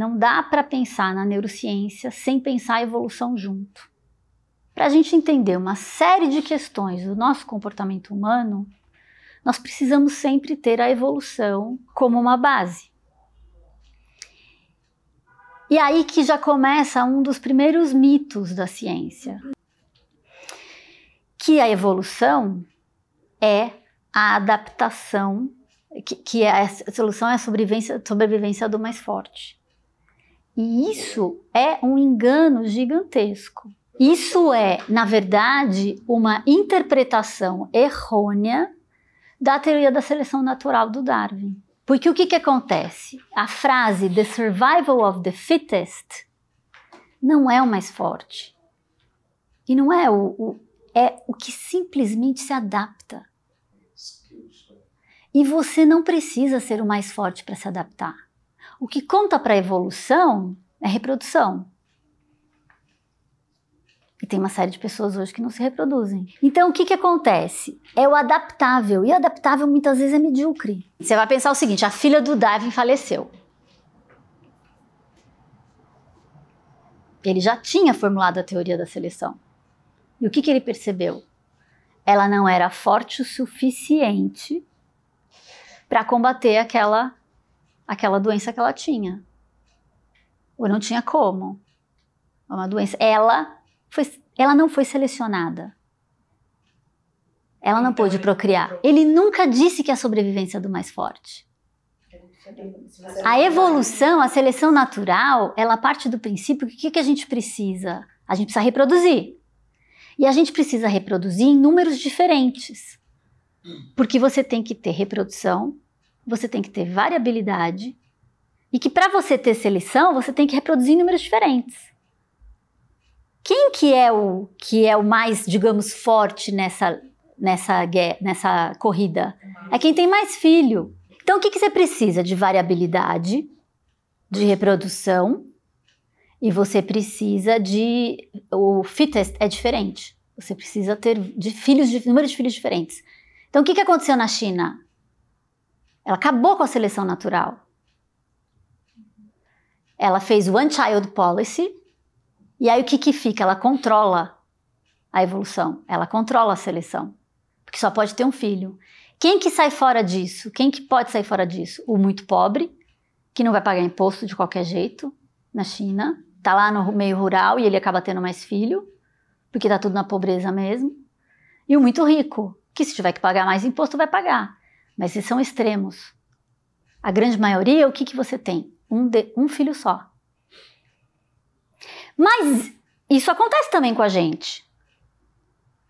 Não dá para pensar na neurociência sem pensar a evolução junto. Para a gente entender uma série de questões do nosso comportamento humano, nós precisamos sempre ter a evolução como uma base. E aí que já começa um dos primeiros mitos da ciência, que a evolução é a adaptação, que, que é, a solução é a sobrevivência, sobrevivência do mais forte. E isso é um engano gigantesco. Isso é, na verdade, uma interpretação errônea da teoria da seleção natural do Darwin. Porque o que, que acontece? A frase the survival of the fittest não é o mais forte. E não é o, o é o que simplesmente se adapta. E você não precisa ser o mais forte para se adaptar. O que conta para a evolução é reprodução. E tem uma série de pessoas hoje que não se reproduzem. Então, o que, que acontece? É o adaptável. E o adaptável muitas vezes é medíocre. Você vai pensar o seguinte: a filha do Darwin faleceu. Ele já tinha formulado a teoria da seleção. E o que, que ele percebeu? Ela não era forte o suficiente para combater aquela aquela doença que ela tinha. Ou não tinha como. É uma doença. Ela, foi, ela não foi selecionada. Ela não então, pôde procriar. Ele nunca disse que é a sobrevivência é do mais forte. A evolução, a seleção natural, ela parte do princípio que o que, que a gente precisa? A gente precisa reproduzir. E a gente precisa reproduzir em números diferentes. Porque você tem que ter reprodução você tem que ter variabilidade e que para você ter seleção, você tem que reproduzir números diferentes. Quem que é o que é o mais, digamos, forte nessa nessa nessa corrida? É quem tem mais filho. Então o que, que você precisa de variabilidade, de reprodução e você precisa de o fittest é diferente. Você precisa ter de filhos de números de filhos diferentes. Então o que, que aconteceu na China? Ela acabou com a seleção natural. Ela fez o One Child Policy, e aí o que, que fica? Ela controla a evolução, ela controla a seleção, porque só pode ter um filho. Quem que sai fora disso? Quem que pode sair fora disso? O muito pobre, que não vai pagar imposto de qualquer jeito na China, tá lá no meio rural e ele acaba tendo mais filho, porque tá tudo na pobreza mesmo. E o muito rico, que se tiver que pagar mais imposto, vai pagar mas esses são extremos. A grande maioria, o que, que você tem? Um, de, um filho só. Mas isso acontece também com a gente.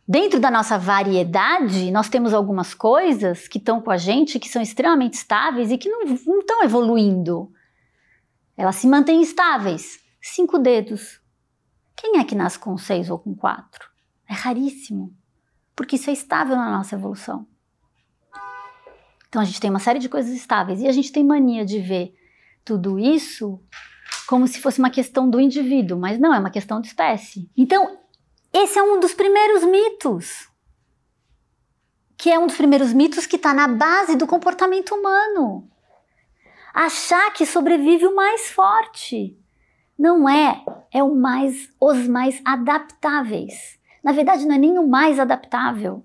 Dentro da nossa variedade, nós temos algumas coisas que estão com a gente, que são extremamente estáveis e que não estão evoluindo. Elas se mantêm estáveis. Cinco dedos. Quem é que nasce com seis ou com quatro? É raríssimo, porque isso é estável na nossa evolução. Então a gente tem uma série de coisas estáveis e a gente tem mania de ver tudo isso como se fosse uma questão do indivíduo, mas não, é uma questão de espécie. Então, esse é um dos primeiros mitos, que é um dos primeiros mitos que está na base do comportamento humano. Achar que sobrevive o mais forte. Não é, é o mais, os mais adaptáveis. Na verdade, não é nem o mais adaptável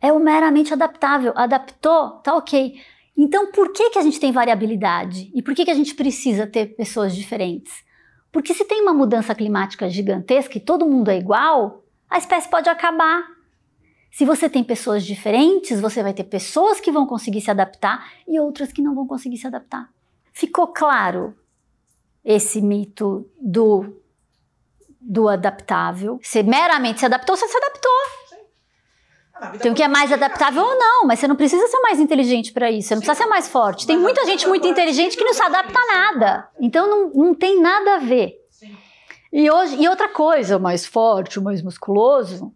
é o meramente adaptável. Adaptou, tá ok. Então, por que, que a gente tem variabilidade? E por que, que a gente precisa ter pessoas diferentes? Porque se tem uma mudança climática gigantesca e todo mundo é igual, a espécie pode acabar. Se você tem pessoas diferentes, você vai ter pessoas que vão conseguir se adaptar e outras que não vão conseguir se adaptar. Ficou claro esse mito do, do adaptável? Você meramente se adaptou, você se adaptou. Ah, tem o então, que é mais adaptável ou não, mas você não precisa ser mais inteligente para isso, você não precisa ser mais forte. Tem muita gente muito inteligente que não se adapta a nada. Então não, não tem nada a ver. E, hoje, e outra coisa, o mais forte, o mais musculoso,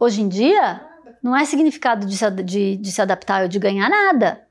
hoje em dia, não é significado de se, de, de se adaptar ou de ganhar nada.